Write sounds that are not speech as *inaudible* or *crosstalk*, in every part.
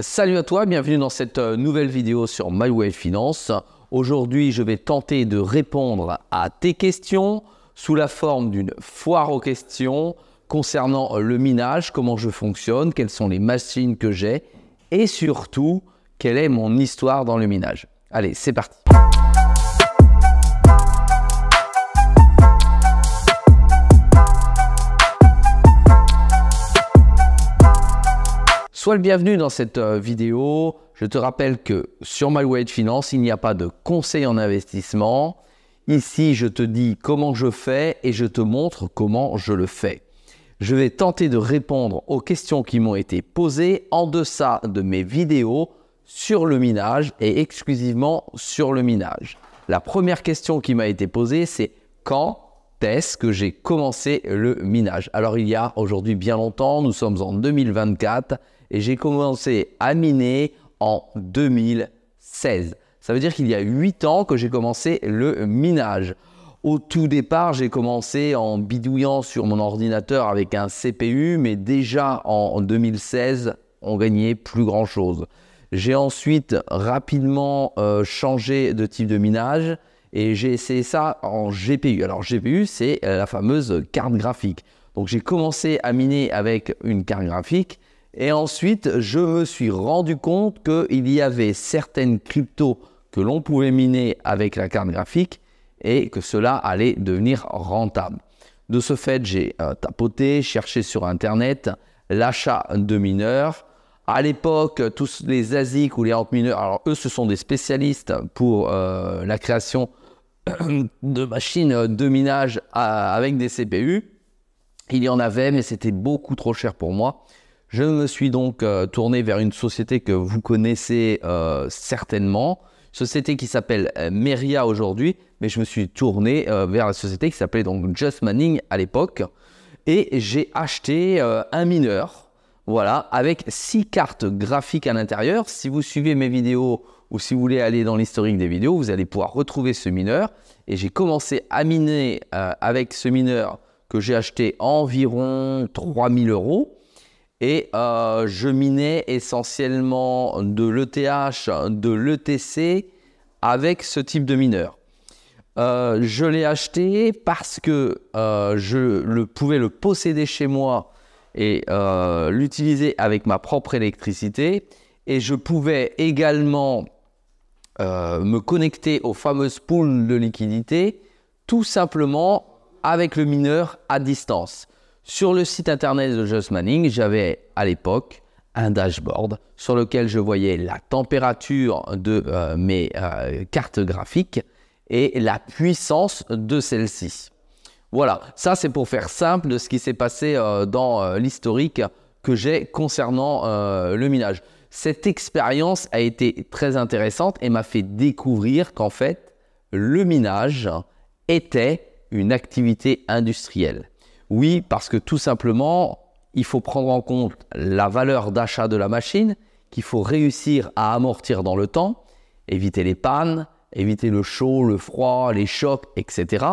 Salut à toi, bienvenue dans cette euh, nouvelle vidéo sur MyWay Finance. Aujourd'hui, je vais tenter de répondre à tes questions sous la forme d'une foire aux questions concernant euh, le minage, comment je fonctionne, quelles sont les machines que j'ai et surtout, quelle est mon histoire dans le minage. Allez, c'est parti. Sois le bienvenu dans cette euh, vidéo. Je te rappelle que sur de Finance, il n'y a pas de conseil en investissement. Ici, je te dis comment je fais et je te montre comment je le fais. Je vais tenter de répondre aux questions qui m'ont été posées en deçà de mes vidéos sur le minage et exclusivement sur le minage. La première question qui m'a été posée, c'est quand est-ce que j'ai commencé le minage Alors il y a aujourd'hui bien longtemps, nous sommes en 2024 et j'ai commencé à miner en 2016. Ça veut dire qu'il y a 8 ans que j'ai commencé le minage. Au tout départ, j'ai commencé en bidouillant sur mon ordinateur avec un CPU, mais déjà en 2016, on gagnait plus grand chose. J'ai ensuite rapidement euh, changé de type de minage et j'ai essayé ça en GPU. Alors GPU, c'est euh, la fameuse carte graphique. Donc j'ai commencé à miner avec une carte graphique et ensuite, je me suis rendu compte qu'il y avait certaines cryptos que l'on pouvait miner avec la carte graphique et que cela allait devenir rentable. De ce fait, j'ai euh, tapoté, cherché sur Internet l'achat de mineurs. À l'époque, tous les ASIC ou les rentes mineurs, alors eux, ce sont des spécialistes pour euh, la création *clears throat* de machines de minage euh, avec des CPU. Il y en avait, mais c'était beaucoup trop cher pour moi. Je me suis donc euh, tourné vers une société que vous connaissez euh, certainement, société qui s'appelle euh, Meria aujourd'hui, mais je me suis tourné vers la société qui s'appelait donc Just Manning à l'époque, et j'ai acheté un mineur, voilà, avec six cartes graphiques à l'intérieur. Si vous suivez mes vidéos ou si vous voulez aller dans l'historique des vidéos, vous allez pouvoir retrouver ce mineur. Et j'ai commencé à miner avec ce mineur que j'ai acheté environ 3000 euros. Et euh, je minais essentiellement de l'ETH, de l'ETC avec ce type de mineur. Euh, je l'ai acheté parce que euh, je le, pouvais le posséder chez moi et l'utiliser avec ma propre électricité. Et je pouvais également me connecter aux fameuses poules de liquidité tout simplement avec le mineur à distance. Sur le site internet de Just Manning, j'avais à l'époque un dashboard sur lequel je voyais la température de euh, mes euh, cartes graphiques et la puissance de celles-ci. Voilà, ça c'est pour faire simple de ce qui s'est passé euh, dans l'historique que j'ai concernant le minage. Cette expérience a été très intéressante et m'a fait découvrir qu'en fait, le minage était une activité industrielle. Oui, parce que tout simplement, il faut prendre en compte la valeur d'achat de la machine qu'il faut réussir à amortir dans le temps, éviter les pannes, éviter le chaud, le froid, les chocs, etc.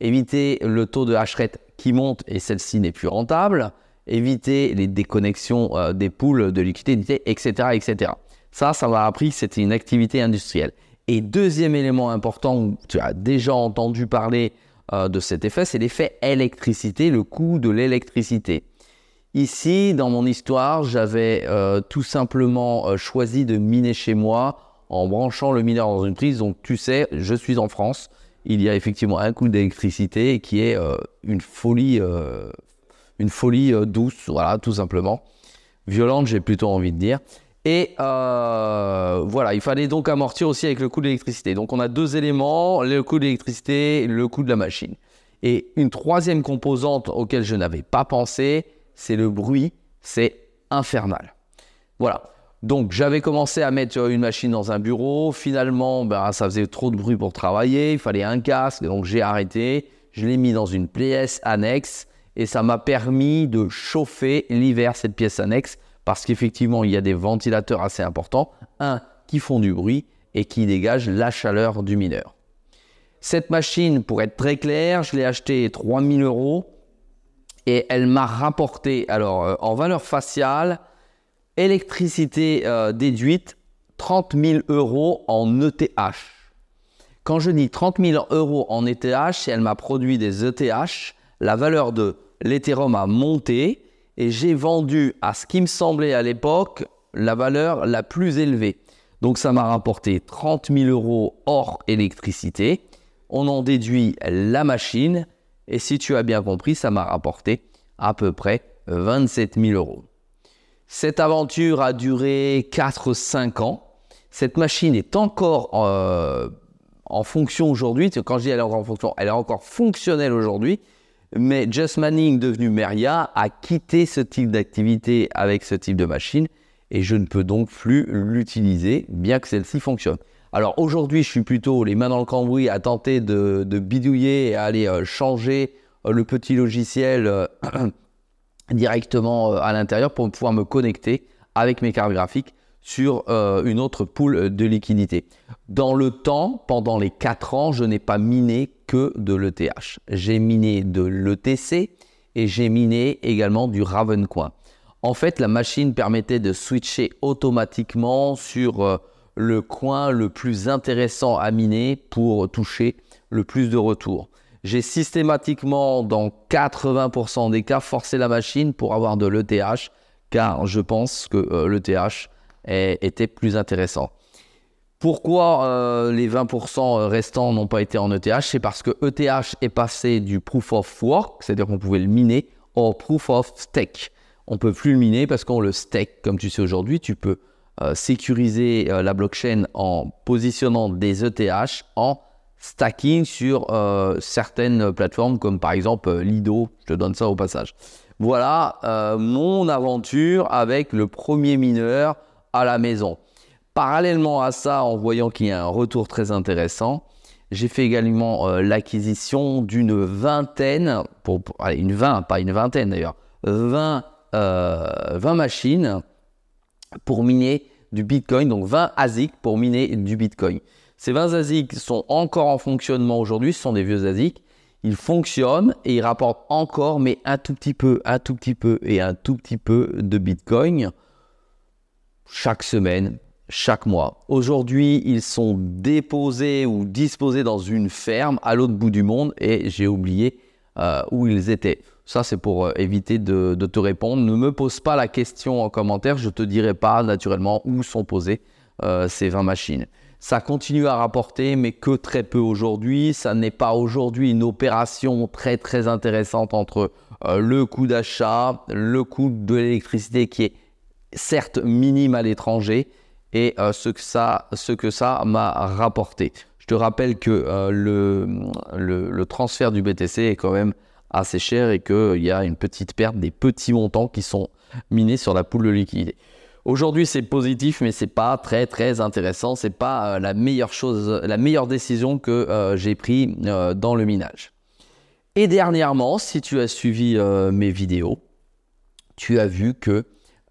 Éviter le taux de hacherette qui monte et celle-ci n'est plus rentable. Éviter les déconnexions euh, des poules de liquidité, etc., etc. Ça, ça m'a appris que c'était une activité industrielle. Et deuxième élément important tu as déjà entendu parler euh, de cet effet, c'est l'effet électricité, le coût de l'électricité. Ici, dans mon histoire, j'avais euh, tout simplement euh, choisi de miner chez moi en branchant le mineur dans une prise. Donc tu sais, je suis en France. Il y a effectivement un coût d'électricité qui est une folie, une folie douce, voilà, tout simplement. Violente, j'ai plutôt envie de dire. Et euh, voilà, il fallait donc amortir aussi avec le coût de l'électricité. Donc on a deux éléments, le coût de l'électricité, le coût de la machine. Et une troisième composante auquel je n'avais pas pensé, c'est le bruit, c'est infernal. Voilà. Donc j'avais commencé à mettre une machine dans un bureau, finalement ben, ça faisait trop de bruit pour travailler, il fallait un casque, donc j'ai arrêté, je l'ai mis dans une pièce annexe et ça m'a permis de chauffer l'hiver cette pièce annexe parce qu'effectivement, il y a des ventilateurs assez importants, un qui font du bruit et qui dégagent la chaleur du mineur. Cette machine, pour être très clair, je l'ai achetée 3000 euros et elle m'a rapporté, alors euh, en valeur faciale, électricité euh, déduite, 30 000 euros en ETH. Quand je dis 30 000 euros en ETH, elle m'a produit des ETH, la valeur de l'Ethereum a monté, et j'ai vendu à ce qui me semblait à l'époque la valeur la plus élevée. Donc ça m'a rapporté 30 000 euros hors électricité. On en déduit la machine et si tu as bien compris, ça m'a rapporté à peu près 27 000 euros. Cette aventure a duré 4-5 ans. Cette machine est encore euh, en fonction aujourd'hui. Quand je dis elle est encore en fonction, elle est encore fonctionnelle aujourd'hui. Mais Just Manning, devenu Meria, a quitté ce type d'activité avec ce type de machine et je ne peux donc plus l'utiliser, bien que celle-ci fonctionne. Alors aujourd'hui, je suis plutôt les mains dans le cambouis à tenter de, bidouiller et à aller euh, changer euh, le petit logiciel euh, *clears throat* directement à l'intérieur pour pouvoir me connecter avec mes cartes graphiques sur euh, une autre poule de liquidité. Dans le temps, pendant les 4 ans, je n'ai pas miné que de l'ETH. J'ai miné de l'ETC et j'ai miné également du Ravencoin. En fait, la machine permettait de switcher automatiquement sur euh, le coin le plus intéressant à miner pour toucher le plus de retour. J'ai systématiquement, dans 80% des cas, forcé la machine pour avoir de l'ETH, car je pense que euh, l'ETH était plus intéressant. Pourquoi euh, les 20% restants n'ont pas été en ETH C'est parce que ETH est passé du proof of work, c'est-à-dire qu'on pouvait le miner, au proof of stake. On ne peut plus le miner parce qu'on le stake, comme tu sais aujourd'hui, tu peux euh, sécuriser euh, la blockchain en positionnant des ETH en stacking sur certaines plateformes comme par exemple Lido, je te donne ça au passage. Voilà mon aventure avec le premier mineur à la maison. Parallèlement à ça, en voyant qu'il y a un retour très intéressant, j'ai fait également euh, l'acquisition d'une vingtaine, pour, une vingt, pas une vingtaine d'ailleurs, 20, 20 euh, machines pour miner du Bitcoin, donc 20 ASIC pour miner du Bitcoin. Ces 20 ASIC sont encore en fonctionnement aujourd'hui, ce sont des vieux ASIC. Ils fonctionnent et ils rapportent encore, mais un tout petit peu, un tout petit peu et un tout petit peu de Bitcoin chaque semaine, chaque mois. Aujourd'hui, ils sont déposés ou disposés dans une ferme à l'autre bout du monde et j'ai oublié euh, où ils étaient. Ça, c'est pour euh, éviter de, te répondre. Ne me pose pas la question en commentaire, je ne te dirai pas naturellement où sont posées euh, ces 20 machines. Ça continue à rapporter, mais que très peu aujourd'hui. Ça n'est pas aujourd'hui une opération très très intéressante entre le coût d'achat, le coût de l'électricité qui est certes minime à l'étranger, et euh, ce que ça ce que ça m'a rapporté. Je te rappelle que euh, le, le, transfert du BTC est quand même assez cher et qu'il y a une petite perte des petits montants qui sont minés sur la poule de liquidité. Aujourd'hui, c'est positif, mais c'est pas très très intéressant. C'est pas euh, la meilleure chose, la meilleure décision que j'ai pris dans le minage. Et dernièrement, si tu as suivi mes vidéos, tu as vu que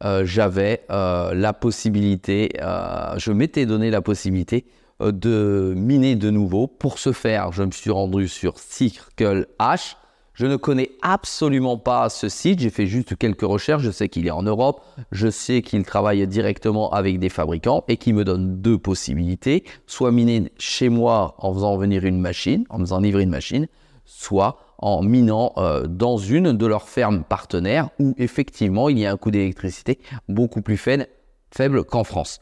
euh, j'avais euh, la possibilité, euh, je m'étais donné la possibilité de miner de nouveau. Pour ce faire, je me suis rendu sur Circle H. Je ne connais absolument pas ce site, j'ai fait juste quelques recherches, je sais qu'il est en Europe, je sais qu'il travaille directement avec des fabricants et qu'il me donne deux possibilités, soit miner chez moi en faisant venir une machine, en faisant livrer une machine, soit en minant euh, dans une de leurs fermes partenaires où effectivement il y a un coût d'électricité beaucoup plus faible, qu'en France.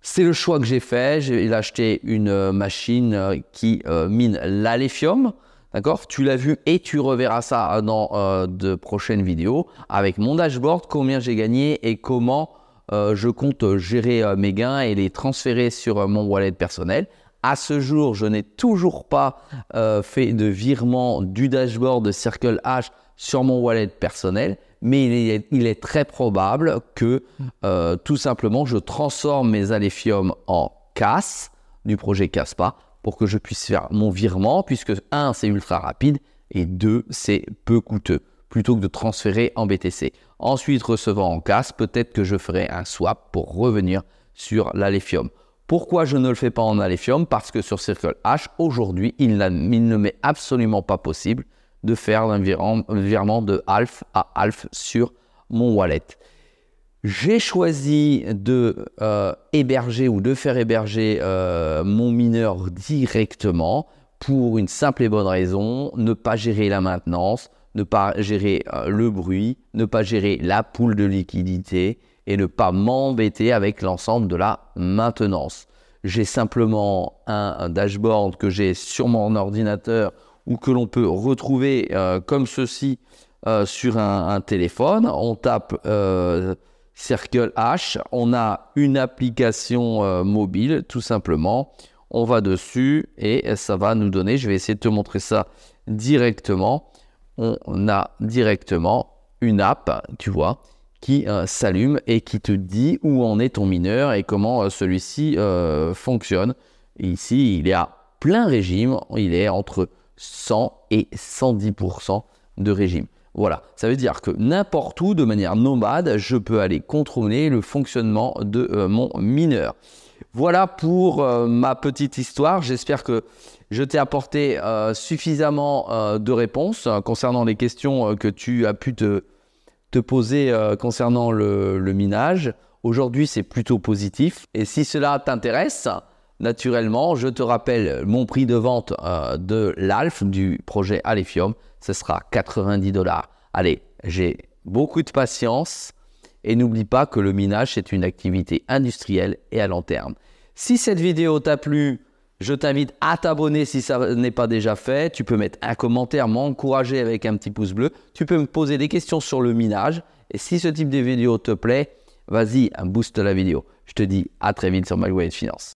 C'est le choix que j'ai fait. J'ai acheté une euh, machine euh, qui mine l'aléphium. D'accord Tu l'as vu et tu reverras ça dans de prochaines vidéos avec mon dashboard, combien j'ai gagné et comment je compte gérer mes gains et les transférer sur mon wallet personnel à ce jour, je n'ai toujours pas euh, fait de virement du dashboard de Circle H sur mon wallet personnel, mais il est, très probable que euh, tout simplement je transforme mes Alephium en CAS du projet CASPA pour que je puisse faire mon virement, puisque 1 c'est ultra rapide et 2 c'est peu coûteux plutôt que de transférer en BTC. Ensuite, recevant en casse, peut-être que je ferai un swap pour revenir sur l'Alephium. Pourquoi je ne le fais pas en Aléfium Parce que sur Circle H, aujourd'hui, il, ne m'est absolument pas possible de faire un virement de half à half sur mon wallet. J'ai choisi de euh, héberger ou de faire héberger euh, mon mineur directement pour une simple et bonne raison, ne pas gérer la maintenance, ne pas gérer euh, le bruit, ne pas gérer la poule de liquidité et ne pas m'embêter avec l'ensemble de la maintenance. J'ai simplement un, dashboard que j'ai sur mon ordinateur ou que l'on peut retrouver euh, comme ceci euh, sur un, téléphone. On tape euh, Circle H, on a une application mobile tout simplement. On va dessus et ça va nous donner, je vais essayer de te montrer ça directement. On a directement une app, tu vois, qui euh, s'allume et qui te dit où en est ton mineur et comment euh, celui-ci euh, fonctionne. Ici, il est à plein régime, il est entre 100 et 110% de régime. Voilà, ça veut dire que n'importe où, de manière nomade, je peux aller contrôler le fonctionnement de mon mineur. Voilà pour ma petite histoire. J'espère que je t'ai apporté suffisamment de réponses concernant les questions que tu as pu te te poser euh, concernant le, minage. Aujourd'hui, c'est plutôt positif. Et si cela t'intéresse, naturellement, je te rappelle mon prix de vente euh, de l'ALF, du projet Alephium. Ce sera 90 dollars. Allez, j'ai beaucoup de patience. Et n'oublie pas que le minage, c'est une activité industrielle et à long terme. Si cette vidéo t'a plu, je t'invite à t'abonner si ça n'est pas déjà fait. Tu peux mettre un commentaire, m'encourager avec un petit pouce bleu. Tu peux me poser des questions sur le minage. Et si ce type de vidéo te plaît, vas-y, un boost de la vidéo. Je te dis à très vite sur of Finance.